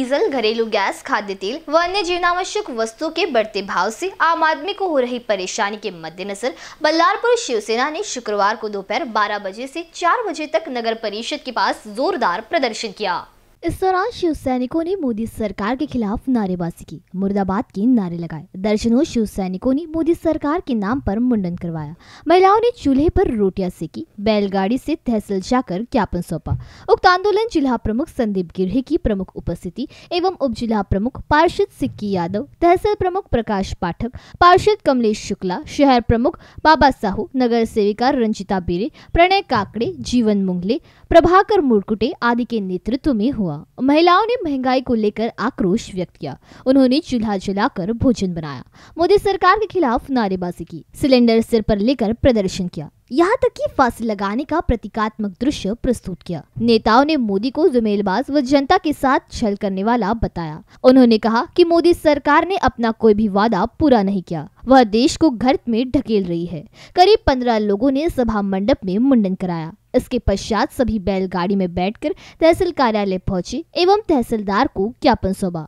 diesel घरेलू gas खाद्य तेल व अन्य जीवनावश्यक वस्तुओं के बढ़ते भाव से आम आदमी को हो रही परेशानी के मद्देनजर बल्लारपुर शिवसेना ने शुक्रवार को दोपहर 12 बजे से 4 बजे तक नगर परिषद के पास जोरदार प्रदर्शन किया इस दौरान शिव सैनिकों ने मोदी सरकार के खिलाफ नारेबाजी की मुर्दाबाद के नारे लगाए दर्जनों शिव सैनिकों ने मोदी सरकार के नाम पर मुंडन करवाया महिलाओं ने चूल्हे पर रोटियां सेकी बैलगाड़ी से तहसील जाकर ज्ञापन सौंपा उक्त आंदोलन जिला प्रमुख संदीप गिरहे की प्रमुख उपस्थिति एवं उप जिला प्रमुख पार्षद सिक्की यादव तहसील प्रमुख प्रकाश पाठक पार्षद कमलेश शुक्ला शहर प्रमुख बाबा साहू नगर सेविका रंजिता बेरे प्रणय काकड़े जीवन मुंगले प्रभाकर मुरकुटे आदि के नेतृत्व में हुआ हुआ महिलाओं ने महंगाई को लेकर आक्रोश व्यक्त किया उन्होंने चूल्हा जलाकर भोजन बनाया मोदी सरकार के खिलाफ नारेबाजी की सिलेंडर सिर पर लेकर प्रदर्शन किया यहाँ तक कि फांसी लगाने का प्रतीकात्मक दृश्य प्रस्तुत किया नेताओं ने मोदी को जुमेलबाज व जनता के साथ छल करने वाला बताया उन्होंने कहा कि मोदी सरकार ने अपना कोई भी वादा पूरा नहीं किया वह देश को घर में ढकेल रही है करीब पंद्रह लोगों ने सभा मंडप में मुंडन कराया इसके पश्चात सभी बैलगाड़ी में बैठकर तहसील कार्यालय पहुंचे एवं तहसीलदार को ज्ञापन सौंपा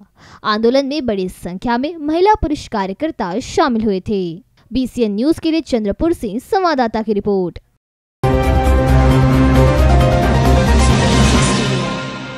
आंदोलन में बड़ी संख्या में महिला पुरुष कार्यकर्ता शामिल हुए थे बीसीएन न्यूज के लिए चंद्रपुर से संवाददाता की रिपोर्ट